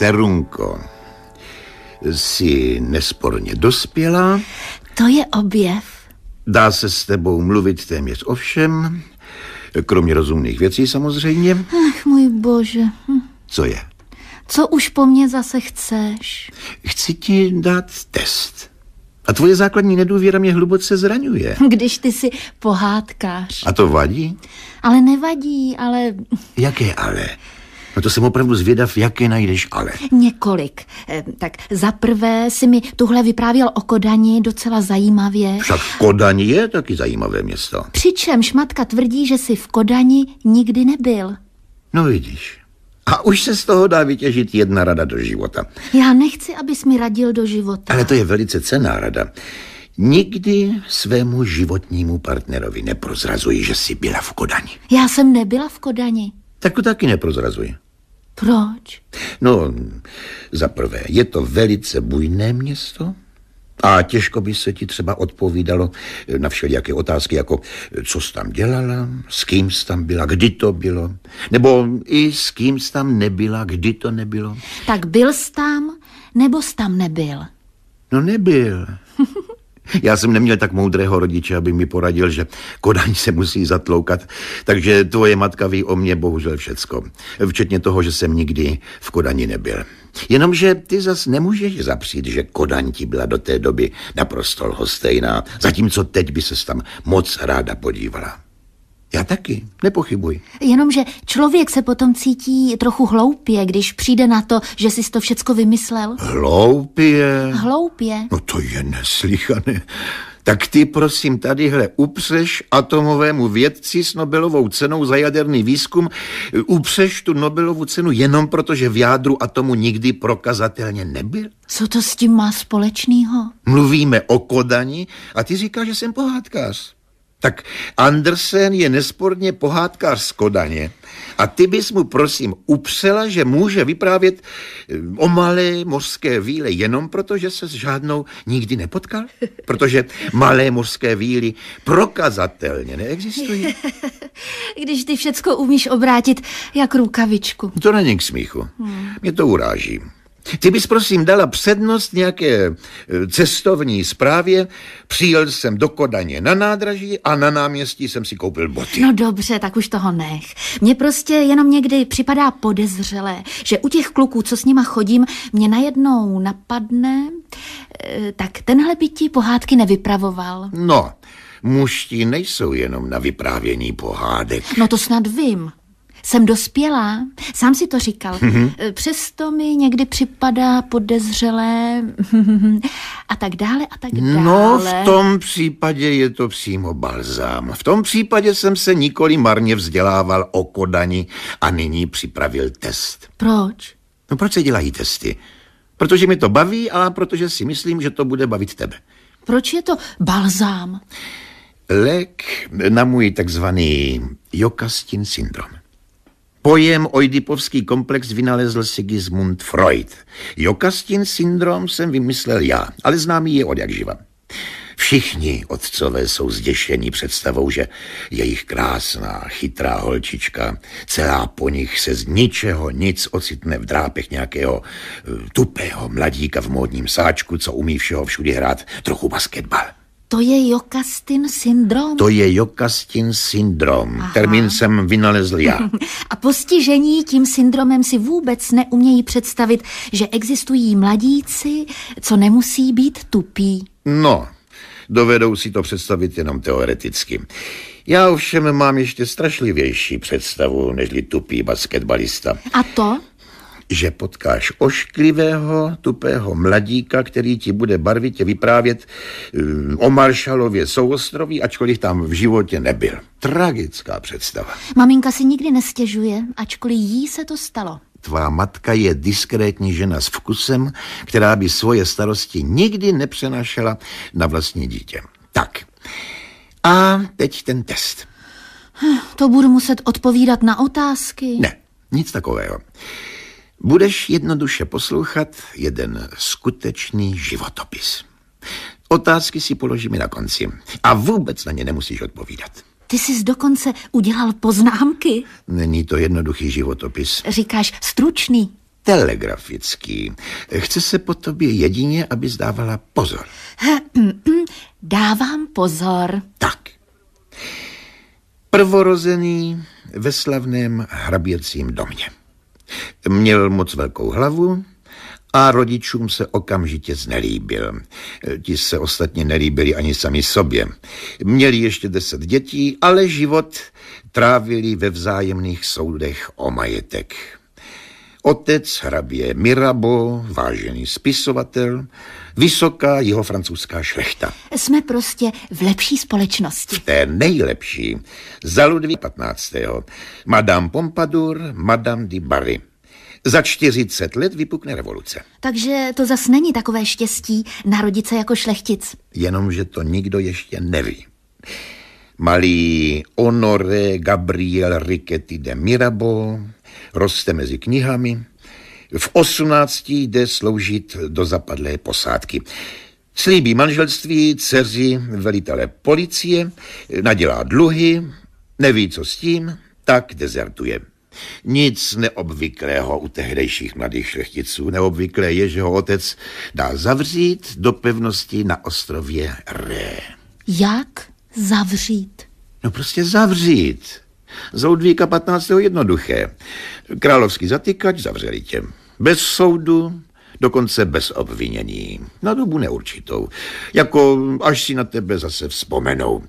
Serunko, jsi nesporně dospělá. To je objev. Dá se s tebou mluvit téměř o všem, kromě rozumných věcí samozřejmě. Ach, můj bože. Hm. Co je? Co už po mně zase chceš? Chci ti dát test. A tvoje základní nedůvěra mě hluboce zraňuje. Když ty si pohádkáš. A to vadí? Ale nevadí, ale... Jaké ale? No to jsem opravdu zvědav, jak je najdeš, ale. Několik. E, tak za prvé si mi tuhle vyprávěl o Kodani docela zajímavě. Však Kodani je taky zajímavé město. Přičemž matka tvrdí, že si v Kodani nikdy nebyl. No vidíš. A už se z toho dá vytěžit jedna rada do života. Já nechci, abys mi radil do života. Ale to je velice cená rada. Nikdy svému životnímu partnerovi neprozrazuji, že jsi byla v Kodani. Já jsem nebyla v Kodani. Tak to taky neprozrazuji. Proč? No, za prvé, je to velice bujné město a těžko by se ti třeba odpovídalo na všelijaké otázky, jako co jsi tam dělala, s kým jsi tam byla, kdy to bylo, nebo i s kým jsi tam nebyla, kdy to nebylo. Tak byl jsi tam, nebo jsi tam nebyl? No nebyl. Já jsem neměl tak moudrého rodiče, aby mi poradil, že Kodaň se musí zatloukat, takže tvoje matka ví o mě bohužel všecko. Včetně toho, že jsem nikdy v Kodani nebyl. Jenomže ty zas nemůžeš zapřít, že Kodaň ti byla do té doby naprosto lhostejná, zatímco teď by ses tam moc ráda podívala. Já taky, nepochybuji. Jenomže člověk se potom cítí trochu hloupě, když přijde na to, že jsi to všecko vymyslel. Hloupě? Hloupě. No to je neslychané. Tak ty prosím tadyhle upřeš atomovému vědci s Nobelovou cenou za jaderný výzkum, upřeš tu Nobelovu cenu jenom proto, že v jádru atomu nikdy prokazatelně nebyl? Co to s tím má společného? Mluvíme o Kodani a ty říkáš, že jsem pohádkář. Tak Andersen je nesporně pohádkář z Kodaně a ty bys mu prosím upřela, že může vyprávět eh, o malé mořské víle jenom proto, že se s žádnou nikdy nepotkal? Protože malé mořské víly prokazatelně neexistují. Když ty všecko umíš obrátit jak rukavičku. To není k smíchu. Hmm. Mě to uráží. Ty bys prosím dala přednost nějaké e, cestovní zprávě. Přijel jsem do Kodaně na nádraží a na náměstí jsem si koupil boty. No dobře, tak už toho nech. Mně prostě jenom někdy připadá podezřelé, že u těch kluků, co s nima chodím, mě najednou napadne, e, tak tenhle by ti pohádky nevypravoval. No, muští nejsou jenom na vyprávění pohádek. No to snad vím. Jsem dospělá, sám si to říkal. Mm-hmm. Přesto mi někdy připadá podezřelé a tak dále a tak no, dále. No, v tom případě je to přímo balzám. V tom případě jsem se nikoli marně vzdělával o kodani a nyní připravil test. Proč? No proč se dělají testy? Protože mi to baví a protože si myslím, že to bude bavit tebe. Proč je to balzám? Lék na můj takzvaný jokastin syndrom. Pojem ojdypovský komplex vynalezl Sigismund Freud. Jokastin syndrom jsem vymyslel já, ale známý je od jak živa. Všichni otcové jsou zděšení představou, že jejich krásná, chytrá holčička, celá po nich se z ničeho nic ocitne v drápech nějakého eh, tupého mladíka v módním sáčku, co umí všeho všudy hrát trochu basketbal. To je Jokastin syndrom? To je Jokastin syndrom. Aha. Termín jsem vynalezl já. A postižení tím syndromem si vůbec neumějí představit, že existují mladíci, co nemusí být tupí. No, dovedou si to představit jenom teoreticky. Já ovšem mám ještě strašlivější představu, nežli tupý basketbalista. A to? že potkáš ošklivého, tupého mladíka, který ti bude barvitě vyprávět um, o Maršalově souostroví, ačkoliv tam v životě nebyl. Tragická představa. Maminka si nikdy nestěžuje, ačkoliv jí se to stalo. Tvá matka je diskrétní žena s vkusem, která by svoje starosti nikdy nepřenášela na vlastní dítě. Tak. A teď ten test. Hm, to budu muset odpovídat na otázky. Ne, nic takového. Budeš jednoduše poslouchat jeden skutečný životopis. Otázky si položíme na konci a vůbec na ně nemusíš odpovídat. Ty jsi dokonce udělal poznámky. Není to jednoduchý životopis. Říkáš stručný. Telegrafický. Chce se po tobě jedině, aby zdávala pozor. Mm, mm, dávám pozor. Tak. Prvorozený ve slavném hraběcím domě. Měl moc velkou hlavu a rodičům se okamžitě znelíbil. E, ti se ostatně nelíbili ani sami sobě. Měli ještě deset dětí, ale život trávili ve vzájemných soudech o majetek. Otec hrabě Mirabo, vážený spisovatel, Vysoká jeho francouzská šlechta. Jsme prostě v lepší společnosti. V té nejlepší. Za Ludví 15. Madame Pompadour, Madame de Barry. Za 40 let vypukne revoluce. Takže to zas není takové štěstí narodit se jako šlechtic. Jenomže to nikdo ještě neví. Malý Honoré Gabriel Riquetti de Mirabeau roste mezi knihami, v 18 jde sloužit do zapadlé posádky. Slíbí manželství dceři velitele policie, nadělá dluhy, neví, co s tím, tak dezertuje. Nic neobvyklého u tehdejších mladých šlechticů. Neobvyklé je, že ho otec dá zavřít do pevnosti na ostrově Ré. Jak zavřít? No prostě zavřít. Za Ludvíka 15. jednoduché. Královský zatýkač zavřeli tě. Bez soudu, dokonce bez obvinění. Na dobu neurčitou. Jako až si na tebe zase vzpomenou.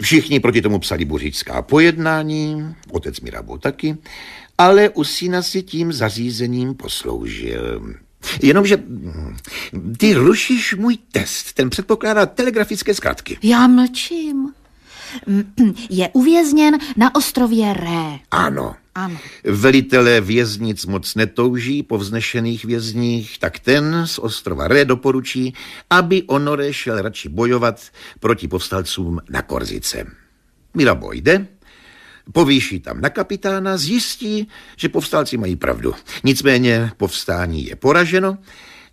Všichni proti tomu psali buřická pojednání, otec Mirabu taky, ale Usína si tím zařízením posloužil. Jenomže hm, ty rušíš můj test, ten předpokládá telegrafické zkratky. Já mlčím je uvězněn na ostrově Ré. Ano. Ano. Velitelé věznic moc netouží po vznešených vězních, tak ten z ostrova Ré doporučí, aby Honore šel radši bojovat proti povstalcům na Korzice. Mila bojde, povýší tam na kapitána, zjistí, že povstalci mají pravdu. Nicméně povstání je poraženo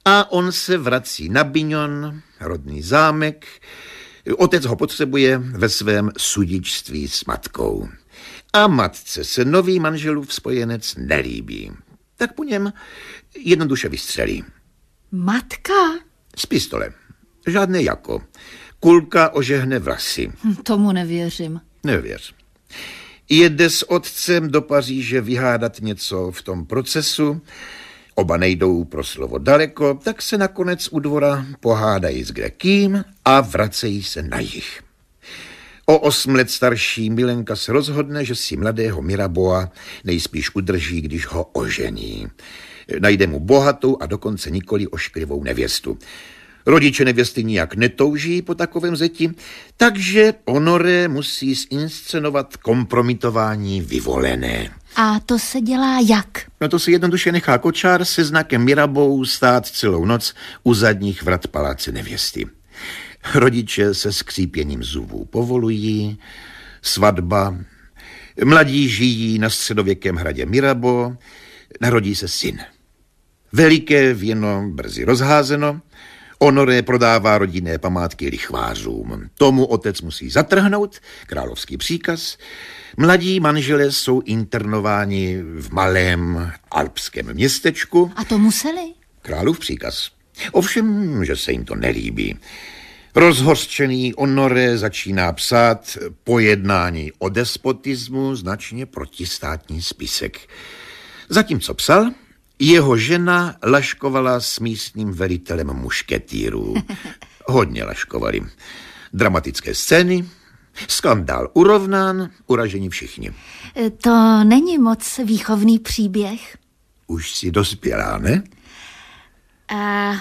a on se vrací na Binion, rodný zámek, Otec ho potřebuje ve svém sudičství s matkou. A matce se nový manželův spojenec nelíbí. Tak po něm jednoduše vystřelí. Matka? Z pistole. Žádné jako. Kulka ožehne vlasy. Hm, tomu nevěřím. Nevěř. Jede s otcem do Paříže vyhádat něco v tom procesu, Oba nejdou pro slovo daleko, tak se nakonec u dvora pohádají s Grekým a vracejí se na jich. O osm let starší Milenka se rozhodne, že si mladého Miraboa nejspíš udrží, když ho ožení. Najde mu bohatou a dokonce nikoli ošklivou nevěstu. Rodiče nevěsty nijak netouží po takovém zeti, takže Honoré musí zinscenovat kompromitování vyvolené. A to se dělá jak? No to se jednoduše nechá kočár se znakem Mirabou stát celou noc u zadních vrat paláce nevěsty. Rodiče se skřípěním zubů povolují, svatba, mladí žijí na středověkém hradě Mirabo, narodí se syn. Veliké věno brzy rozházeno, Honoré prodává rodinné památky lichvářům. Tomu otec musí zatrhnout, královský příkaz. Mladí manželé jsou internováni v malém alpském městečku. A to museli? Králův příkaz. Ovšem, že se jim to nelíbí. Rozhorčený Honoré začíná psát pojednání o despotismu značně protistátní spisek. Zatímco psal, jeho žena laškovala s místním velitelem mušketýrů. Hodně laškovali. Dramatické scény, skandál urovnán, uražení všichni. E, to není moc výchovný příběh. Už si dospělá, ne? A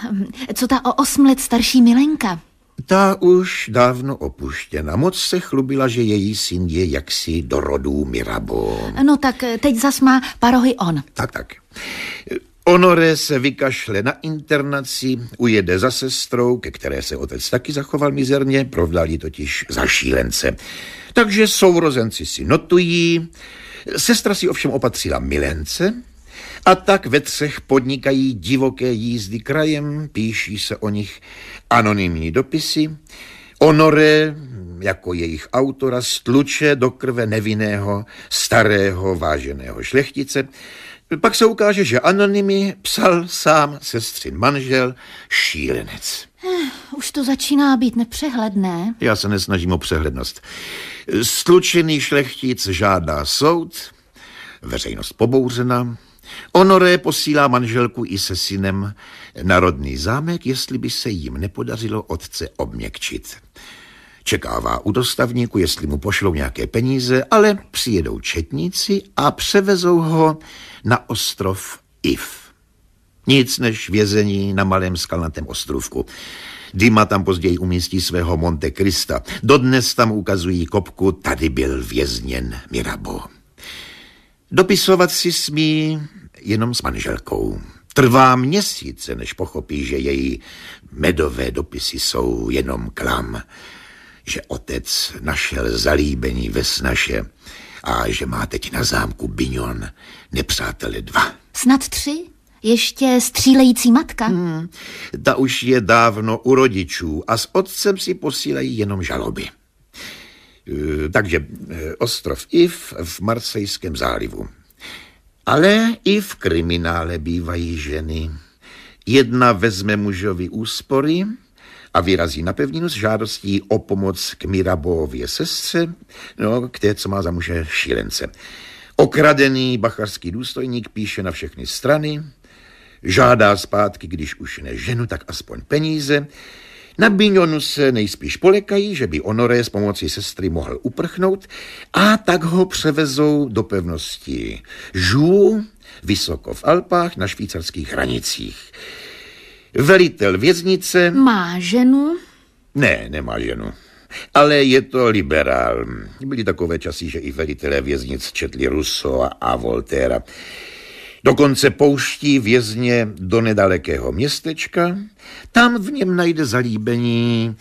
co ta o osm let starší Milenka? Ta už dávno opuštěna. Moc se chlubila, že její syn je jaksi do rodů Mirabo. No tak e, teď zas má parohy on. Tak, tak. Honoré se vykašle na internaci, ujede za sestrou, ke které se otec taky zachoval mizerně, provdali totiž za šílence. Takže sourozenci si notují, sestra si ovšem opatřila milence, a tak ve třech podnikají divoké jízdy krajem, píší se o nich anonymní dopisy. Honoré, jako jejich autora, stluče do krve nevinného, starého, váženého šlechtice, pak se ukáže, že anonymy psal sám sestřin manžel, šílenec. Eh, už to začíná být nepřehledné. Já se nesnažím o přehlednost. Slučený šlechtic žádá soud, veřejnost pobouřena, Honoré posílá manželku i se synem na rodný zámek, jestli by se jim nepodařilo otce obměkčit. Čekává u dostavníku, jestli mu pošlou nějaké peníze, ale přijedou četníci a převezou ho na ostrov If. Nic než vězení na malém skalnatém ostrovku. Dima tam později umístí svého Monte Krista. Dodnes tam ukazují kopku, tady byl vězněn Mirabo. Dopisovat si smí jenom s manželkou. Trvá měsíce, než pochopí, že její medové dopisy jsou jenom klam že otec našel zalíbení ve snaše a že má teď na zámku Binion nepřátele dva. Snad tři? Ještě střílející matka? Hmm, ta už je dávno u rodičů a s otcem si posílají jenom žaloby. Eh, takže eh, ostrov If v Marsejském zálivu. Ale i v kriminále bývají ženy. Jedna vezme mužovi úspory a vyrazí na pevninu s žádostí o pomoc k Mirabově sestře, no, k té, co má za muže šílence. Okradený bacharský důstojník píše na všechny strany, žádá zpátky, když už ne ženu, tak aspoň peníze. Na Biňonu se nejspíš polekají, že by Honoré s pomocí sestry mohl uprchnout a tak ho převezou do pevnosti Žů, vysoko v Alpách na švýcarských hranicích velitel věznice... Má ženu? Ne, nemá ženu. Ale je to liberál. Byly takové časy, že i velitelé věznic četli Russo a, Voltera. Dokonce pouští vězně do nedalekého městečka, tam v něm najde zalíbení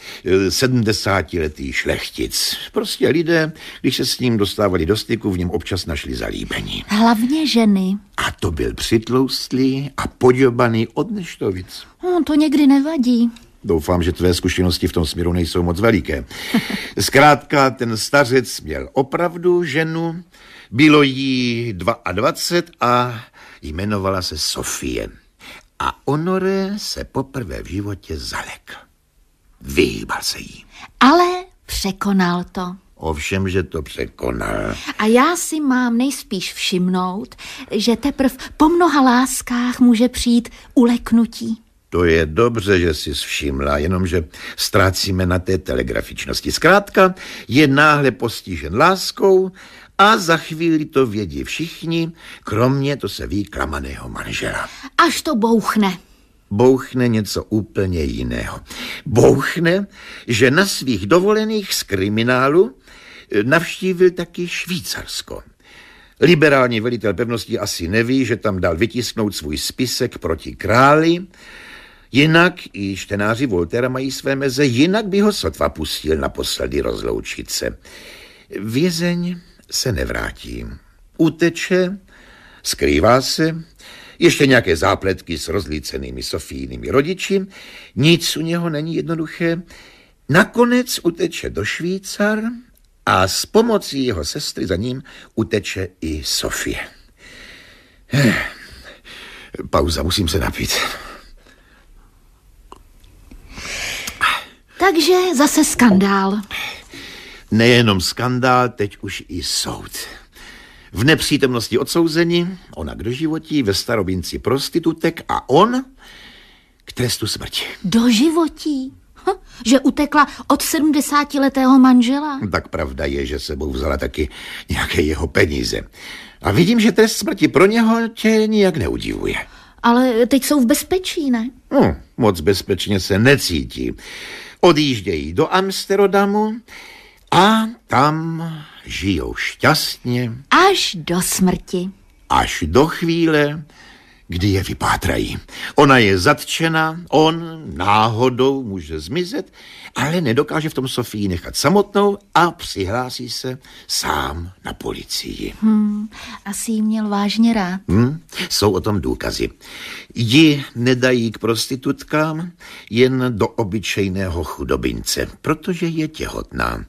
70-letý e, šlechtic. Prostě lidé, když se s ním dostávali do styku, v něm občas našli zalíbení. Hlavně ženy. A to byl přitloustlý a podobaný od neštovic. No, to někdy nevadí. Doufám, že tvé zkušenosti v tom směru nejsou moc veliké. Zkrátka, ten stařec měl opravdu ženu, bylo jí 22 a jmenovala se Sofie a Honore se poprvé v životě zalekl. Vyhýbal se jí. Ale překonal to. Ovšem, že to překonal. A já si mám nejspíš všimnout, že teprv po mnoha láskách může přijít uleknutí. To je dobře, že jsi všimla, jenomže ztrácíme na té telegrafičnosti. Zkrátka, je náhle postižen láskou a za chvíli to vědí všichni, kromě, to se ví, klamaného manžela. Až to bouchne bouchne něco úplně jiného. Bouchne, že na svých dovolených z kriminálu e, navštívil taky Švýcarsko. Liberální velitel pevnosti asi neví, že tam dal vytisknout svůj spisek proti králi, jinak i čtenáři Voltera mají své meze, jinak by ho sotva pustil naposledy rozloučit se. Vězeň se nevrátí. Uteče, skrývá se, ještě nějaké zápletky s rozlícenými Sofínými rodiči, nic u něho není jednoduché. Nakonec uteče do Švýcar a s pomocí jeho sestry za ním uteče i Sofie. Eh, pauza, musím se napít. Takže zase skandál. Nejenom skandál, teď už i soud. V nepřítomnosti odsouzení, ona k doživotí, ve starobinci prostitutek a on k trestu smrti. Doživotí? Ha, hm, že utekla od 70-letého manžela? Tak pravda je, že sebou vzala taky nějaké jeho peníze. A vidím, že trest smrti pro něho tě nijak neudivuje. Ale teď jsou v bezpečí, ne? No, moc bezpečně se necítí. Odjíždějí do Amsterdamu, a tam žijou šťastně. Až do smrti. Až do chvíle, kdy je vypátrají. Ona je zatčena, on náhodou může zmizet, ale nedokáže v tom Sofii nechat samotnou a přihlásí se sám na policii. Hmm, asi jí měl vážně rád. Hmm, jsou o tom důkazy. Ji nedají k prostitutkám, jen do obyčejného chudobince, protože je těhotná.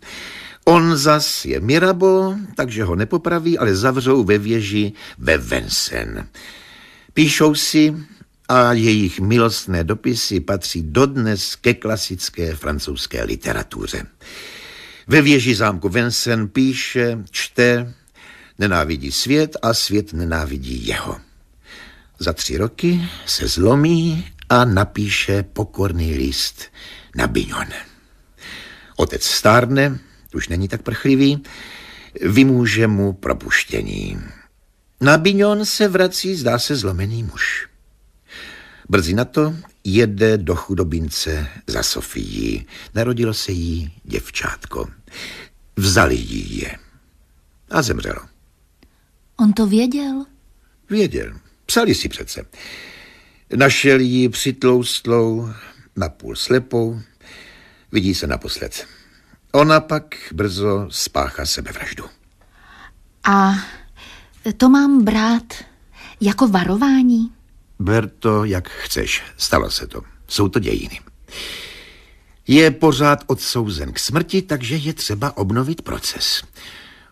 On zas je Mirabo, takže ho nepopraví, ale zavřou ve věži ve Vensen. Píšou si a jejich milostné dopisy patří dodnes ke klasické francouzské literatuře. Ve věži zámku Vensen píše, čte, nenávidí svět a svět nenávidí jeho. Za tři roky se zlomí a napíše pokorný list na Bignon. Otec stárne, už není tak prchlivý, vymůže mu propuštění. Na Bignon se vrací, zdá se, zlomený muž. Brzy na to jede do chudobince za Sofií. Narodilo se jí děvčátko. Vzali jí je. A zemřelo. On to věděl? Věděl. Psali si přece. Našel ji přitloustlou, napůl slepou. Vidí se naposled. Ona pak brzo spáchá sebevraždu. A to mám brát jako varování? Ber to, jak chceš. Stalo se to. Jsou to dějiny. Je pořád odsouzen k smrti, takže je třeba obnovit proces.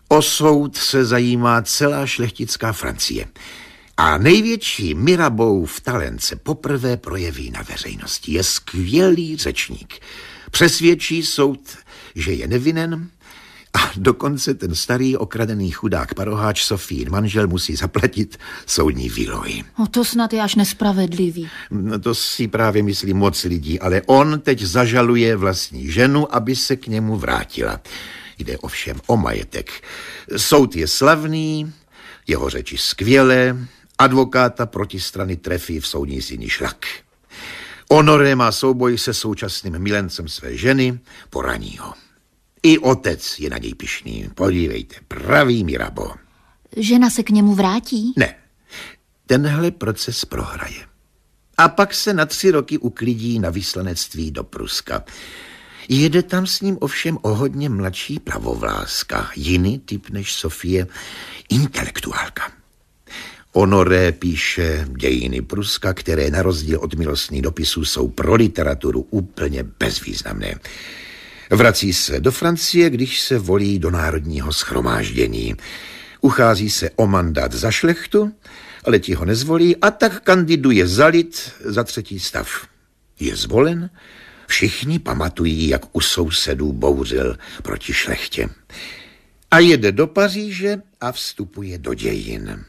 O soud se zajímá celá šlechtická Francie. A největší Mirabou v Talence poprvé projeví na veřejnosti. Je skvělý řečník. Přesvědčí soud, že je nevinen a dokonce ten starý okradený chudák paroháč Sofín manžel musí zaplatit soudní výlohy. No to snad je až nespravedlivý. No, to si právě myslí moc lidí, ale on teď zažaluje vlastní ženu, aby se k němu vrátila. Jde ovšem o majetek. Soud je slavný, jeho řeči skvělé, advokáta protistrany trefí v soudní síni šlak. Honoré má souboj se současným milencem své ženy, poraní ho. I otec je na něj pišný. Podívejte, pravý Mirabo. Žena se k němu vrátí? Ne. Tenhle proces prohraje. A pak se na tři roky uklidí na vyslanectví do Pruska. Jede tam s ním ovšem o hodně mladší pravovláska, jiný typ než Sofie, intelektuálka. Honoré píše dějiny Pruska, které na rozdíl od milostných dopisů jsou pro literaturu úplně bezvýznamné. Vrací se do Francie, když se volí do národního schromáždění. Uchází se o mandát za šlechtu, ale ti ho nezvolí a tak kandiduje za lid za třetí stav. Je zvolen, všichni pamatují, jak u sousedů bouřil proti šlechtě. A jede do Paříže a vstupuje do dějin.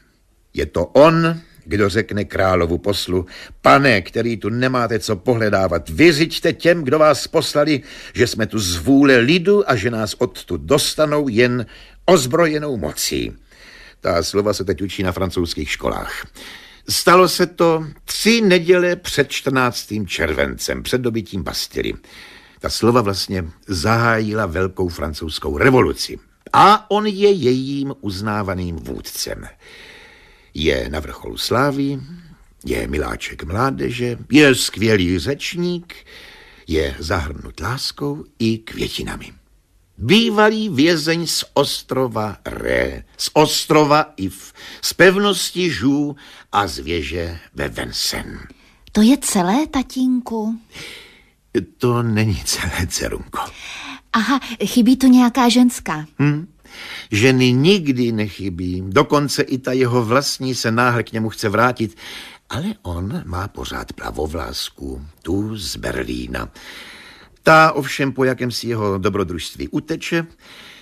Je to on, kdo řekne královu poslu, pane, který tu nemáte co pohledávat, vyřiďte těm, kdo vás poslali, že jsme tu z vůle lidu a že nás odtud dostanou jen ozbrojenou mocí. Ta slova se teď učí na francouzských školách. Stalo se to tři neděle před 14. červencem, před dobitím Bastily. Ta slova vlastně zahájila velkou francouzskou revoluci. A on je jejím uznávaným vůdcem. Je na vrcholu slávy, je miláček mládeže, je skvělý řečník, je zahrnut láskou i květinami. Bývalý vězeň z ostrova Ré, z ostrova If, z pevnosti Žů a z věže ve Vensen. To je celé, tatínku? To není celé, dcerunko. Aha, chybí tu nějaká ženská. Hm? Ženy nikdy nechybí, dokonce i ta jeho vlastní se náhle k němu chce vrátit, ale on má pořád pravovlásku, tu z Berlína. Ta ovšem po jakém si jeho dobrodružství uteče,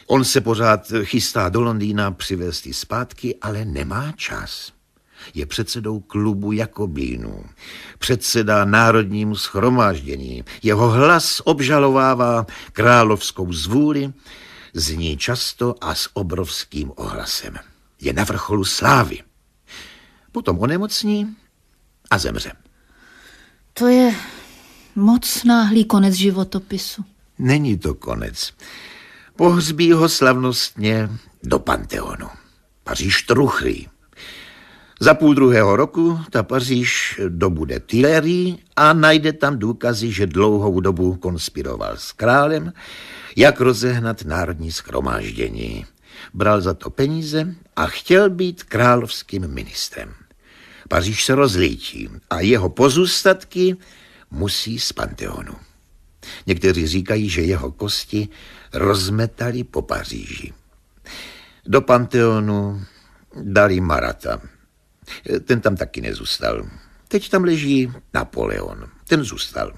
on se pořád chystá do Londýna přivést ji zpátky, ale nemá čas. Je předsedou klubu Jakobínů, předsedá národnímu schromáždění, jeho hlas obžalovává královskou zvůli, zní často a s obrovským ohlasem. Je na vrcholu slávy. Potom onemocní a zemře. To je moc náhlý konec životopisu. Není to konec. Pohřbí ho slavnostně do Panteonu. Paříž truchlí. Za půl druhého roku ta Paříž dobude Tillery a najde tam důkazy, že dlouhou dobu konspiroval s králem jak rozehnat národní schromáždění. Bral za to peníze a chtěl být královským ministrem. Paříž se rozlítí a jeho pozůstatky musí z Panteonu. Někteří říkají, že jeho kosti rozmetali po Paříži. Do Panteonu dali Marata. Ten tam taky nezůstal. Teď tam leží Napoleon. Ten zůstal.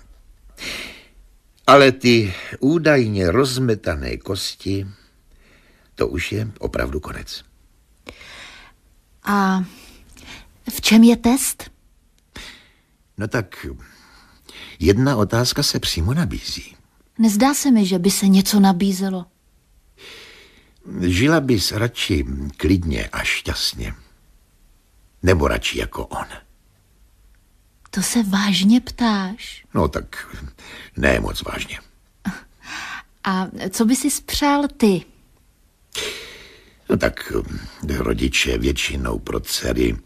Ale ty údajně rozmetané kosti, to už je opravdu konec. A v čem je test? No tak jedna otázka se přímo nabízí. Nezdá se mi, že by se něco nabízelo. Žila bys radši klidně a šťastně. Nebo radši jako on. To se vážně ptáš? No tak ne moc vážně. A co by si spřál ty? No tak hm, rodiče většinou pro dcery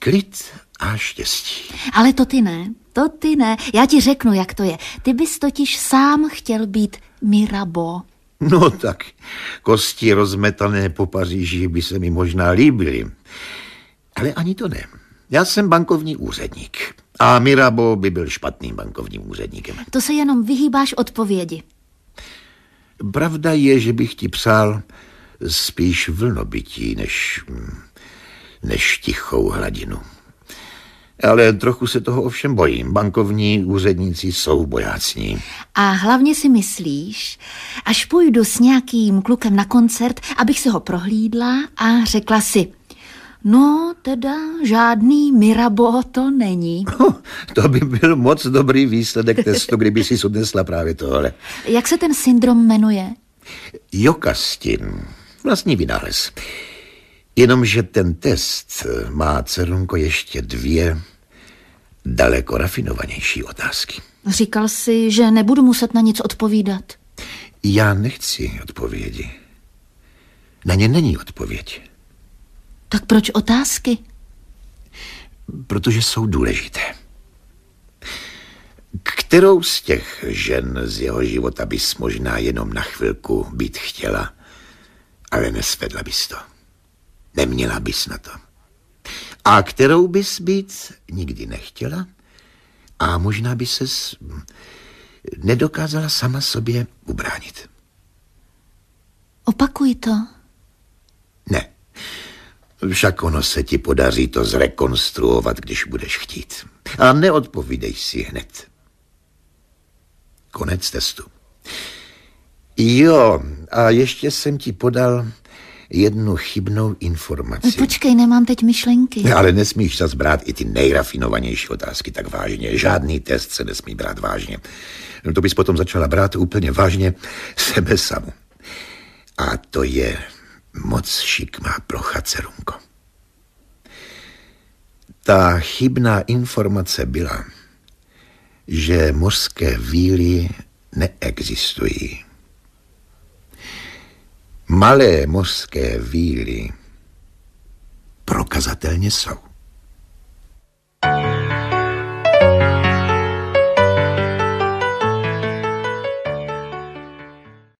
klid a štěstí. Ale to ty ne, to ty ne. Já ti řeknu, jak to je. Ty bys totiž sám chtěl být Mirabo. No tak, kosti rozmetané po Paříži by se mi možná líbily, ale ani to ne. Já jsem bankovní úředník. A Mirabo by byl špatným bankovním úředníkem. To se jenom vyhýbáš odpovědi. Pravda je, že bych ti psal spíš vlnobytí, než, než tichou hladinu. Ale trochu se toho ovšem bojím. Bankovní úředníci jsou bojácní. A hlavně si myslíš, až půjdu s nějakým klukem na koncert, abych se ho prohlídla a řekla si, No, teda žádný Mirabo to není. To by byl moc dobrý výsledek testu, kdyby si odnesla právě tohle. Jak se ten syndrom jmenuje? Jokastin. Vlastní vynález. Jenomže ten test má, Cerunko, ještě dvě daleko rafinovanější otázky. Říkal si, že nebudu muset na nic odpovídat. Já nechci odpovědi. Na ně není odpověď. Tak proč otázky? Protože jsou důležité. Kterou z těch žen z jeho života bys možná jenom na chvilku být chtěla, ale nesvedla bys to? Neměla bys na to. A kterou bys být nikdy nechtěla? A možná by ses nedokázala sama sobě ubránit. Opakuj to. Ne. Však ono se ti podaří to zrekonstruovat, když budeš chtít. A neodpovídej si hned. Konec testu. Jo, a ještě jsem ti podal jednu chybnou informaci. No počkej, nemám teď myšlenky. Ne, ale nesmíš zas brát i ty nejrafinovanější otázky tak vážně. Žádný test se nesmí brát vážně. No to bys potom začala brát úplně vážně sebe samu. A to je Moc šik má plocha, cerunko. Ta chybná informace byla, že mořské víly neexistují. Malé mořské víly prokazatelně jsou.